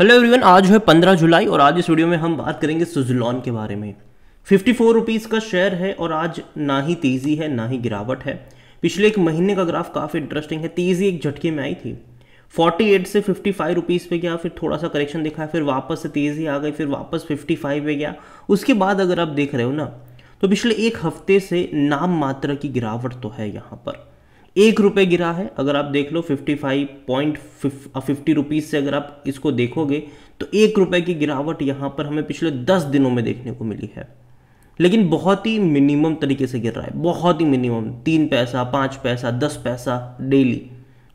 hello everyone आज है पंद्रह जुलाई और आज इस वीडियो में हम बात करेंगे सुजलॉन के बारे में फिफ्टी फोर रुपीज़ का शेयर है और आज ना ही तेज़ी है ना ही गिरावट है पिछले एक महीने का ग्राफ काफ़ी इंटरेस्टिंग है तेज़ी एक झटके में आई थी 48 से 55 रुपीज़ पे गया फिर थोड़ा सा करेक्शन दिखा फिर वापस से तेज़ी आ गई फिर वापस फिफ्टी पे गया उसके बाद अगर आप देख रहे हो ना तो पिछले एक हफ्ते से नाम मात्रा की गिरावट तो है यहाँ पर एक रुपये गिरा है अगर आप देख लो fifty five point fifty rupees से अगर आप इसको देखोगे तो एक रुपये की गिरावट यहाँ पर हमें पिछले दस दिनों में देखने को मिली है लेकिन बहुत ही मिनिमम तरीके से गिर रहा है बहुत ही मिनिमम तीन पैसा पाँच पैसा दस पैसा डेली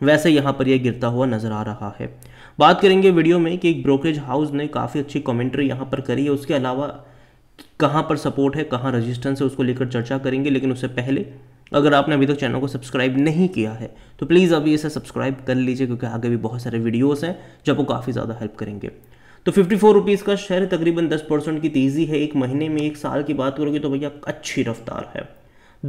वैसे यहाँ पर यह गिरता हुआ नज़र आ रहा है बात करेंगे वीडियो में कि एक ब्रोकरेज हाउस ने काफ़ी अच्छी कॉमेंट्री यहाँ पर करी है उसके अलावा कहाँ पर सपोर्ट है कहाँ रजिस्टेंस है उसको लेकर चर्चा करेंगे लेकिन उससे पहले अगर आपने अभी तक चैनल को सब्सक्राइब नहीं किया है तो प्लीज़ अभी इसे सब्सक्राइब कर लीजिए क्योंकि आगे भी बहुत सारे वीडियोस हैं जो आपको काफ़ी ज़्यादा हेल्प करेंगे तो फिफ्टी फोर रुपीज़ का शेयर तकरीबन दस परसेंट की तेज़ी है एक महीने में एक साल की बात करोगे तो भैया अच्छी रफ्तार है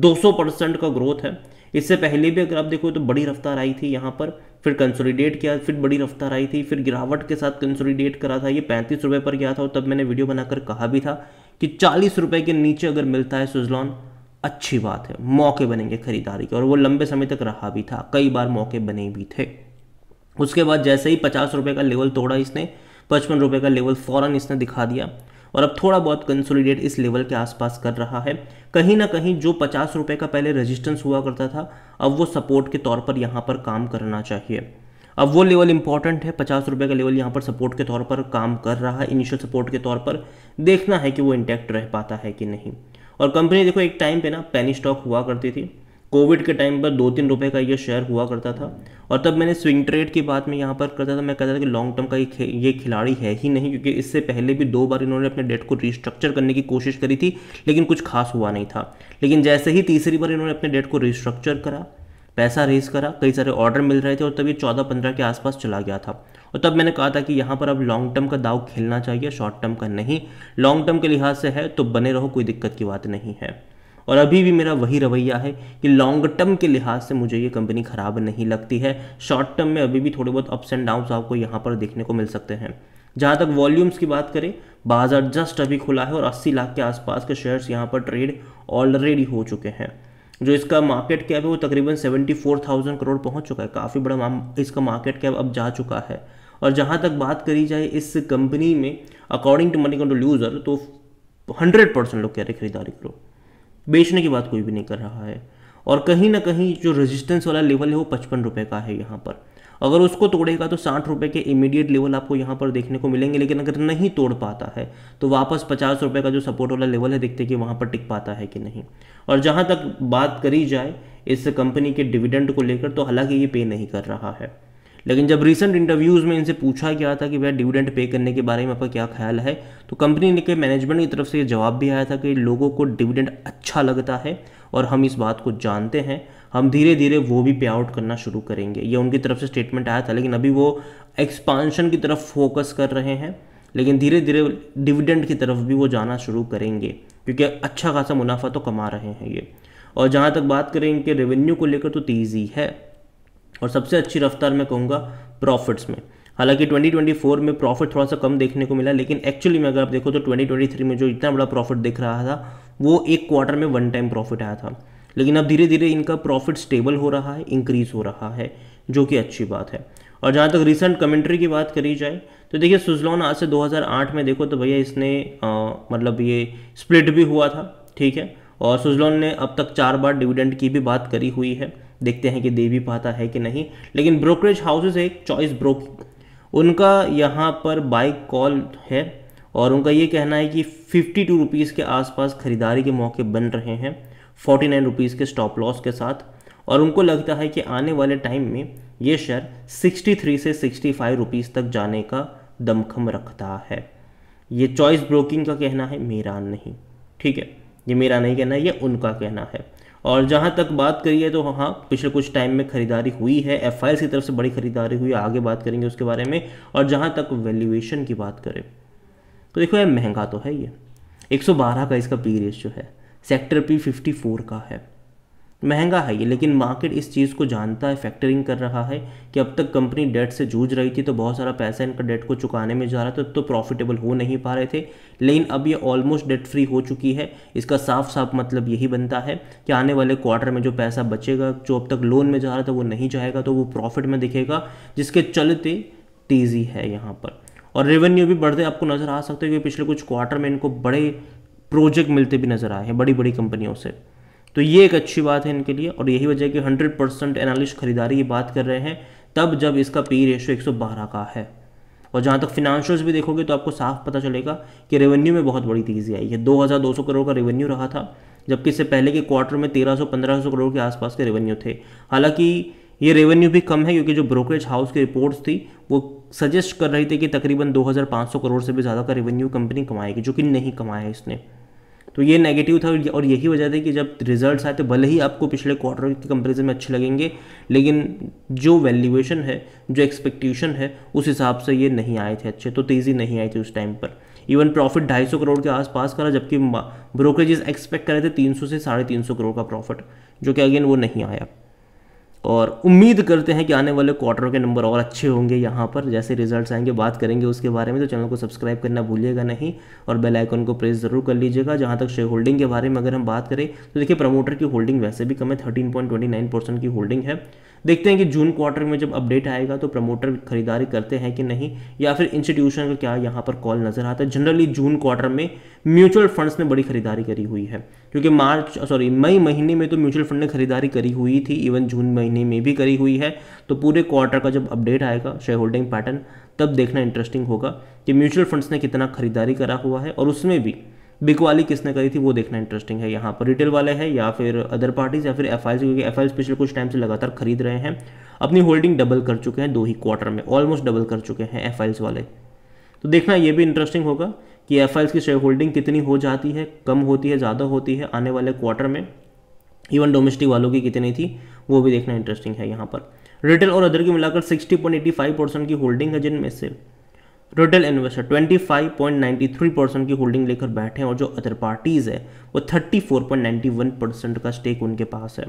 दो परसेंट का ग्रोथ है इससे पहले भी अगर आप देखो तो बड़ी रफ्तार आई थी यहाँ पर फिर कंसोलिडेट किया फिर बड़ी रफ्तार आई थी फिर गिरावट के साथ कंसोलिडेट करा था ये पैंतीस रुपये पर गया था और तब मैंने वीडियो बनाकर कहा भी था कि चालीस रुपये के नीचे अगर मिलता है सुजलॉन अच्छी बात है मौके बनेंगे खरीदारी के और वो लंबे समय तक रहा भी था कई बार मौके बने भी थे उसके बाद जैसे ही पचास रुपये का लेवल तोड़ा इसने पचपन रुपये का लेवल फ़ौरन इसने दिखा दिया और अब थोड़ा बहुत कंसोलिडेट इस लेवल के आसपास कर रहा है कहीं ना कहीं जो पचास रुपये का पहले रेजिस्टेंस हुआ करता था अब वो सपोर्ट के तौर पर यहाँ पर काम करना चाहिए अब वो लेवल इंपॉर्टेंट है पचास रुपये का लेवल यहाँ पर सपोर्ट के तौर पर काम कर रहा है इनिशियल सपोर्ट के तौर पर देखना है कि वो इंटैक्ट रह पाता है कि नहीं और कंपनी देखो एक टाइम पे ना पैनी स्टॉक हुआ करती थी कोविड के टाइम पर दो तीन रुपए का ये शेयर हुआ करता था और तब मैंने स्विंग ट्रेड की बात में यहाँ पर करता था मैं कहता था कि लॉन्ग टर्म का ये ये खिलाड़ी है ही नहीं क्योंकि इससे पहले भी दो बार इन्होंने अपने डेट को रिस्ट्रक्चर करने की कोशिश करी थी लेकिन कुछ खास हुआ नहीं था लेकिन जैसे ही तीसरी बार इन्होंने अपने डेट को रिस्ट्रक्चर करा पैसा रेज करा कई सारे ऑर्डर मिल रहे थे और तभी चौदह पंद्रह के आसपास चला गया था और तब मैंने कहा था कि यहाँ पर अब लॉन्ग टर्म का दाव खेलना चाहिए शॉर्ट टर्म का नहीं लॉन्ग टर्म के लिहाज से है तो बने रहो कोई दिक्कत की बात नहीं है और अभी भी मेरा वही रवैया है कि लॉन्ग टर्म के लिहाज से मुझे ये कंपनी ख़राब नहीं लगती है शॉर्ट टर्म में अभी भी थोड़े बहुत अप्स एंड डाउन्स आपको यहाँ पर देखने को मिल सकते हैं जहाँ तक वॉल्यूम्स की बात करें बाजार जस्ट अभी खुला है और 80 लाख के आसपास के शेयर्स यहाँ पर ट्रेड ऑलरेडी हो चुके हैं जो इसका मार्केट कैप है वो तकरीबन 74,000 करोड़ पहुंच चुका है काफ़ी बड़ा इसका मार्केट कैप अब जा चुका है और जहां तक बात करी जाए इस कंपनी में according to Moneycontrol user तो हंड्रेड परसेंट लोग कह रहे खरीदारी करो बेचने की बात कोई भी नहीं कर रहा है और कहीं ना कहीं जो रजिस्टेंस वाला लेवल है वो पचपन रुपये का है यहाँ पर अगर उसको तोड़ेगा तो साठ रुपये के इमीडिएट लेवल आपको यहाँ पर देखने को मिलेंगे लेकिन अगर नहीं तोड़ पाता है तो वापस पचास रुपये का जो सपोर्ट वाला लेवल है देखते कि वहाँ पर टिक पाता है कि नहीं और जहाँ तक बात करी जाए इस कंपनी के डिविडेंड को लेकर तो हालांकि ये पे नहीं कर रहा है लेकिन जब रिसेंट इंटरव्यूज़ में इनसे पूछा गया था कि भैया डिविडेंड पे करने के बारे में आपका क्या ख्याल है तो कंपनी के मैनेजमेंट की तरफ से ये जवाब भी आया था कि लोगों को डिविडेंड अच्छा लगता है और हम इस बात को जानते हैं हम धीरे धीरे वो भी पे आउट करना शुरू करेंगे ये उनकी तरफ से स्टेटमेंट आया था लेकिन अभी वो एक्सपांशन की तरफ फोकस कर रहे हैं लेकिन धीरे धीरे डिविडेंड की तरफ भी वो जाना शुरू करेंगे क्योंकि अच्छा खासा मुनाफा तो कमा रहे हैं ये और जहाँ तक बात करें इनके रेवेन्यू को लेकर तो तेज़ी है और सबसे अच्छी रफ्तार मैं कहूँगा प्रॉफिट्स में हालांकि 2024 में प्रॉफिट थोड़ा सा कम देखने को मिला लेकिन एक्चुअली में अगर आप देखो तो 2023 में जो इतना बड़ा प्रॉफिट दिख रहा था वो एक क्वार्टर में वन टाइम प्रॉफिट आया था लेकिन अब धीरे धीरे इनका प्रॉफिट स्टेबल हो रहा है इंक्रीज हो रहा है जो कि अच्छी बात है और जहाँ तक रिसेंट कमेंट्री की बात करी जाए तो देखिए सुजलॉन आज से 2008 में देखो तो भैया इसने आ, मतलब ये स्प्लिट भी हुआ था ठीक है और सुजलॉन ने अब तक चार बार डिविडेंड की भी बात करी हुई है देखते हैं कि दे भी पाता है कि नहीं लेकिन ब्रोकरेज हाउसेज एक चॉइस ब्रोक उनका यहाँ पर बाई कॉल है और उनका ये कहना है कि फिफ्टी टू रुपीज़ के आसपास ख़रीदारी के मौके बन रहे हैं फोर्टी नाइन रुपीज़ के स्टॉप लॉस के साथ और उनको लगता है कि आने वाले टाइम में ये शेयर सिक्सटी थ्री से सिक्सटी फाइव रुपीज़ तक जाने का दमखम रखता है ये चॉइस ब्रोकिंग का कहना है मेरा नहीं ठीक है ये मेरा नहीं कहना है ये उनका कहना है और जहाँ तक बात करिए तो हाँ पिछले कुछ टाइम में खरीदारी हुई है एफ की तरफ से बड़ी खरीदारी हुई आगे बात करेंगे उसके बारे में और जहाँ तक वैल्यूएशन की बात करें तो देखो यार महंगा तो है ये 112 का इसका पी रेशियो e है सेक्टर पी फिफ्टी फोर का है महंगा है ये लेकिन मार्केट इस चीज़ को जानता है फैक्टरिंग कर रहा है कि अब तक कंपनी डेट से जूझ रही थी तो बहुत सारा पैसा इनका डेट को चुकाने में जा रहा था तो प्रॉफिटेबल हो नहीं पा रहे थे लेकिन अब ये ऑलमोस्ट डेट फ्री हो चुकी है इसका साफ साफ मतलब यही बनता है कि आने वाले क्वार्टर में जो पैसा बचेगा जो अब तक लोन में जा रहा था वो नहीं जाएगा तो वो प्रॉफिट में दिखेगा जिसके चलते तेज़ी है यहाँ पर और रेवेन्यू भी बढ़ते आपको नज़र आ सकते हैं क्योंकि पिछले कुछ क्वार्टर में इनको बड़े प्रोजेक्ट मिलते भी नज़र आए हैं बड़ी बड़ी कंपनियों से तो ये एक अच्छी बात है इनके लिए और यही वजह कि 100 परसेंट एनालिस्ट खरीदारी की बात कर रहे हैं तब जब इसका पी रेशो बारह का है और जहाँ तक फिनांशियल्स भी देखोगे तो आपको साफ पता चलेगा कि रेवेन्यू में बहुत बड़ी तेज़ी आई है 2200 करोड़ का रेवेन्यू रहा था जबकि इससे पहले के क्वार्टर में 1300-1500 करोड़ के आसपास के रेवेन्यू थे हालांकि ये रेवेन्यू भी कम है क्योंकि जो ब्रोकरेज हाउस की रिपोर्ट्स थी वो सजेस्ट कर रही थी कि तकरीबन 2500 करोड़ से भी ज़्यादा का रेवेन्यू कंपनी कमाएगी जो कि नहीं कमाया इसने तो ये नेगेटिव था और यही वजह थी कि जब रिजल्ट्स आए तो भले ही आपको पिछले क्वार्टर के कंपेरिजन में अच्छे लगेंगे लेकिन जो वैल्यूएशन है जो एक्सपेक्टेशन है उस हिसाब से ये नहीं आए थे अच्छे तो तेज़ी नहीं आई थी उस टाइम पर इवन प्रॉफिट 250 करोड़ के आसपास करा जबकि ब्रोकरेजेस एक्सपेक्ट कर रहे थे 300 से साढ़े करोड़ का प्रॉफिट जो कि अगेन वो नहीं आया और उम्मीद करते हैं कि आने वाले क्वार्टर के नंबर और अच्छे होंगे यहाँ पर जैसे रिजल्ट्स आएंगे बात करेंगे उसके बारे में तो चैनल को सब्सक्राइब करना भूलिएगा नहीं और बेल आइकन को प्रेस जरूर कर लीजिएगा जहाँ तक शेयर होल्डिंग के बारे में अगर हम बात करें तो देखिए प्रमोटर की होल्डिंग वैसे भी कम है थर्टीन की होल्डिंग है देखते हैं कि जून क्वार्टर में जब अपडेट आएगा तो प्रमोटर खरीदारी करते हैं कि नहीं या फिर इंस्टीट्यूशन का क्या यहाँ पर कॉल नजर आता है जनरली जून क्वार्टर में म्यूचुअल फंड्स ने बड़ी खरीदारी करी हुई है क्योंकि मार्च सॉरी मई महीने में तो म्यूचुअल फंड ने खरीदारी करी हुई थी इवन जून महीने में भी करी हुई है तो पूरे क्वार्टर का जब अपडेट आएगा शेयर होल्डिंग पैटर्न तब देखना इंटरेस्टिंग होगा कि म्यूचुअल फंड्स ने कितना खरीदारी करा हुआ है और उसमें भी बिक वाली किसने करी थी वो देखना इंटरेस्टिंग है यहाँ पर रिटेल वाले हैं या फिर अदर पार्टीज या फिर एफ क्योंकि एफ पिछले कुछ टाइम से लगातार खरीद रहे हैं अपनी होल्डिंग डबल कर चुके हैं दो ही क्वार्टर में ऑलमोस्ट डबल कर चुके हैं एफ वाले तो देखना ये भी इंटरेस्टिंग होगा कि एफ की शेयर होल्डिंग कितनी हो जाती है कम होती है ज़्यादा होती है आने वाले क्वार्टर में इवन डोमेस्टिक वालों की कितनी थी वो भी देखना इंटरेस्टिंग है यहाँ पर रिटेल और अदर की मिलाकर 60.85 परसेंट की होल्डिंग है जिनमें से रिटेल इन्वेस्टर 25.93 परसेंट की होल्डिंग लेकर बैठे हैं और जो अदर पार्टीज़ है वो 34.91 परसेंट का स्टेक उनके पास है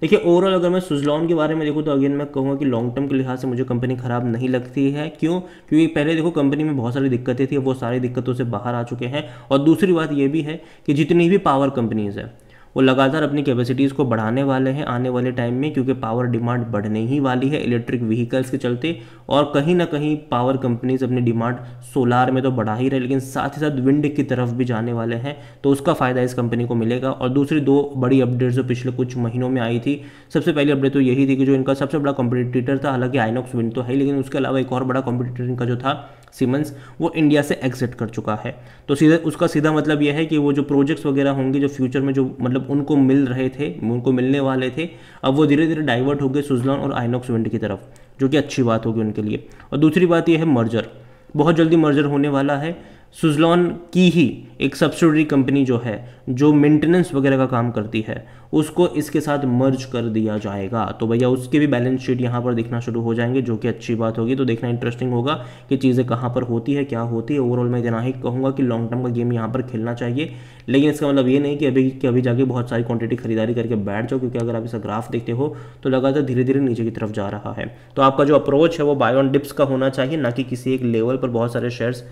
देखिए ओवरऑल अगर मैं सुजलॉन के बारे में देखूँ तो अगेन मैं कहूँगा कि लॉन्ग टर्म के लिहाज से मुझे कंपनी ख़राब नहीं लगती है क्यों क्योंकि पहले देखो कंपनी में बहुत सारी दिक्कतें थी वो सारी दिक्कतों से बाहर आ चुके हैं और दूसरी बात ये भी है कि जितनी भी पावर कंपनीज़ है वो लगातार अपनी कैपेसिटीज़ को बढ़ाने वाले हैं आने वाले टाइम में क्योंकि पावर डिमांड बढ़ने ही वाली है इलेक्ट्रिक व्हीकल्स के चलते और कहीं ना कहीं पावर कंपनीज अपनी डिमांड सोलार में तो बढ़ा ही रहे लेकिन साथ ही साथ विंड की तरफ भी जाने वाले हैं तो उसका फ़ायदा इस कंपनी को मिलेगा और दूसरी दो बड़ी अपडेट जो पिछले कुछ महीनों में आई थी सबसे पहली अपडेट तो यही थी कि जो इनका सबसे बड़ा कॉम्पिटिटर था हालांकि आइनॉक्स विंड तो है लेकिन उसके अलावा एक और बड़ा कॉम्पिटिटर इनका जो था सीमेंस वो इंडिया से एग्जिट कर चुका है तो सीधा उसका सीधा मतलब यह है कि वो जो प्रोजेक्ट्स वगैरह होंगे जो फ्यूचर में जो मतलब उनको मिल रहे थे उनको मिलने वाले थे अब वो धीरे धीरे डाइवर्ट हो गए सुजलॉन और आइनॉक्स विंड की तरफ जो कि अच्छी बात होगी उनके लिए और दूसरी बात यह है मर्जर बहुत जल्दी मर्जर होने वाला है सुजलॉन की ही एक सब्सिडरी कंपनी जो है जो मेंटेनेंस वगैरह का काम करती है उसको इसके साथ मर्ज कर दिया जाएगा तो भैया उसके भी बैलेंस शीट यहाँ पर देखना शुरू हो जाएंगे जो कि अच्छी बात होगी तो देखना इंटरेस्टिंग होगा कि चीज़ें कहाँ पर होती है क्या होती है ओवरऑल मैं इतना ही कहूँगा कि लॉन्ग टर्म का गेम यहाँ पर खेलना चाहिए लेकिन इसका मतलब ये नहीं कि अभी कि अभी जाके बहुत सारी क्वांटिटी खरीदारी करके बैठ जाओ क्योंकि अगर आप इसका ग्राफ देखते हो तो लगातार धीरे धीरे नीचे की तरफ जा रहा है तो आपका जो अप्रोच है वो बाय ऑन डिप्स का होना चाहिए ना कि किसी एक लेवल पर बहुत सारे शेयर्स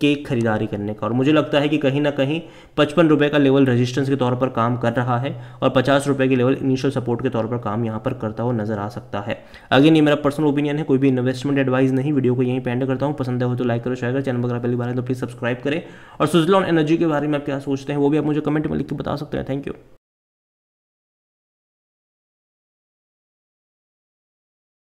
केक खरीदारी करने का और मुझे लगता है कि कहीं ना कहीं पचपन रुपये का लेवल रेजिस्टेंस के तौर पर काम कर रहा है और पचास रुपये के लेवल इनिशियल सपोर्ट के तौर पर काम यहाँ पर करता हुआ नजर आ सकता है अगेन ये मेरा पर्सनल ओपिनियन है कोई भी इन्वेस्टमेंट एडवाइस नहीं वीडियो को यहीं पेंड करता हूँ पसंद है तो लाइक करो शेयर चैनल पर पहली बार है तो प्लीज़ सब्सक्राइब करें और सुजलॉन एनर्जी के बारे में आप क्या सोचते हैं वो भी आप मुझे कमेंट में लिख के बता सकते हैं थैंक यू